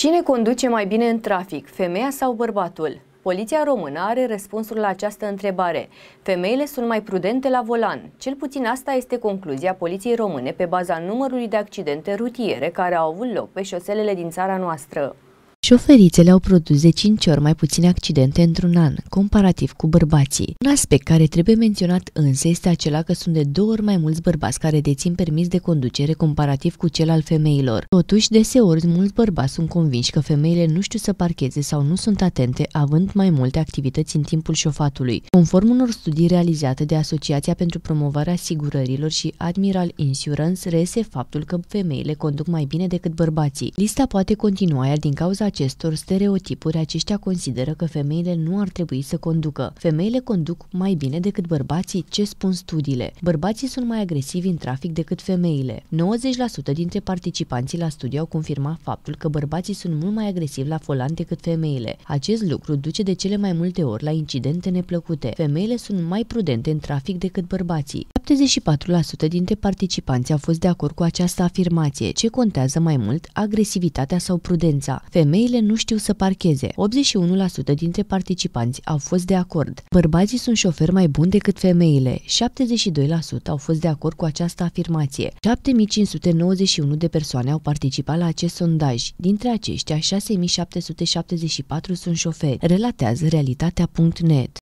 Cine conduce mai bine în trafic, femeia sau bărbatul? Poliția română are răspunsul la această întrebare. Femeile sunt mai prudente la volan. Cel puțin asta este concluzia poliției române pe baza numărului de accidente rutiere care au avut loc pe șoselele din țara noastră. Șoferițele au produs de 5 ori mai puține accidente într-un an, comparativ cu bărbații. Un aspect care trebuie menționat însă este acela că sunt de două ori mai mulți bărbați care dețin permis de conducere comparativ cu cel al femeilor. Totuși, deseori, mulți bărbați sunt convinși că femeile nu știu să parcheze sau nu sunt atente, având mai multe activități în timpul șofatului. Conform unor studii realizate de Asociația pentru Promovarea Asigurărilor și Admiral Insurance, reiese faptul că femeile conduc mai bine decât bărbații. Lista poate continua, iar din cauza acestor stereotipuri, aceștia consideră că femeile nu ar trebui să conducă. Femeile conduc mai bine decât bărbații, ce spun studiile. Bărbații sunt mai agresivi în trafic decât femeile. 90% dintre participanții la studiu au confirmat faptul că bărbații sunt mult mai agresivi la volan decât femeile. Acest lucru duce de cele mai multe ori la incidente neplăcute. Femeile sunt mai prudente în trafic decât bărbații. 74% dintre participanți au fost de acord cu această afirmație. Ce contează mai mult, agresivitatea sau prudența? Femeile nu știu să parcheze. 81% dintre participanți au fost de acord. Bărbații sunt șoferi mai buni decât femeile. 72% au fost de acord cu această afirmație. 7591 de persoane au participat la acest sondaj. Dintre aceștia, 6774 sunt șoferi. Relatează realitatea.net.